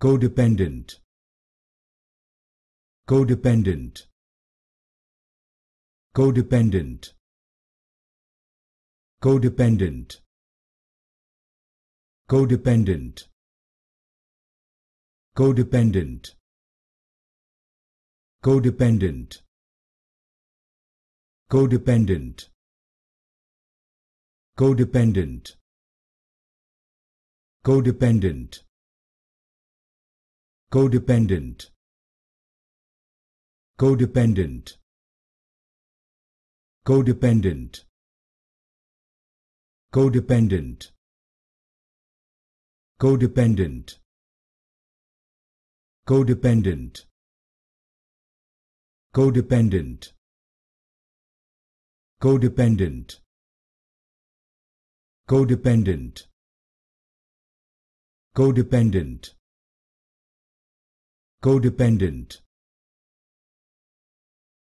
codependent codependent codependent codependent codependent codependent codependent codependent codependent codependent codependent codependent codependent codependent codependent codependent codependent codependent codependent codependent codependent